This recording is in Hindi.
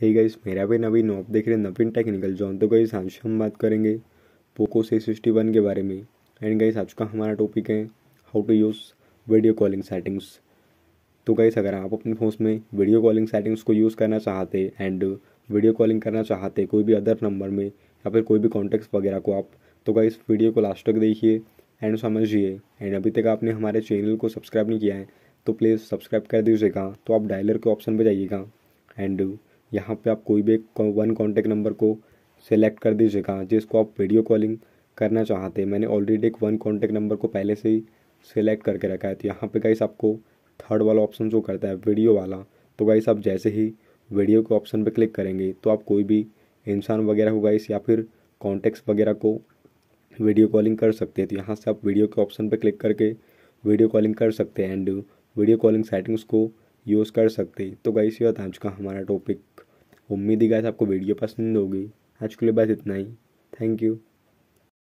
हे गाइस मेरा भी नवीन आप देख रहे हैं नवीन टेक्निकल जॉन तो गाइस आज हम बात करेंगे पोको सी सिक्सटी वन के बारे में एंड गाइस आज का हमारा टॉपिक है how to use video calling settings तो गाइस अगर आप अपने फ़ोन में वीडियो कॉलिंग सेटिंग्स को यूज़ करना चाहते एंड वीडियो कॉलिंग करना चाहते कोई भी अदर नंबर में या फिर कोई भी कॉन्टैक्ट्स वगैरह को आप तो गाइस वीडियो को लास्ट तक देखिए एंड समझिए एंड अभी तक आपने हमारे चैनल को सब्सक्राइब नहीं किया है तो प्लीज़ सब्सक्राइब कर दीजिएगा तो आप डायलर के ऑप्शन पर जाइएगा एंड यहाँ पे आप कोई भी एक वन कॉन्टैक्ट नंबर को सिलेक्ट कर दीजिएगा जिसको आप वीडियो कॉलिंग करना चाहते हैं मैंने ऑलरेडी एक वन कॉन्टैक्ट नंबर को पहले से ही सिलेक्ट करके रखा है तो यहाँ पे गाइस आपको थर्ड वाला ऑप्शन जो करता है वीडियो वाला तो गाइस आप जैसे ही वीडियो के ऑप्शन पर क्लिक करेंगे तो आप कोई भी इंसान वगैरह होगा गाइस या फिर कॉन्टैक्ट्स वगैरह को वीडियो कॉलिंग कर सकते हैं तो यहाँ से आप वीडियो के ऑप्शन पर क्लिक करके वीडियो कॉलिंग कर सकते हैं एंड वीडियो कॉलिंग सेटिंग्स को यूज़ कर सकते तो गाइस ये आज का हमारा टॉपिक उम्मीद ही गाइस आपको वीडियो पसंद होगी आज के लिए बस इतना ही थैंक यू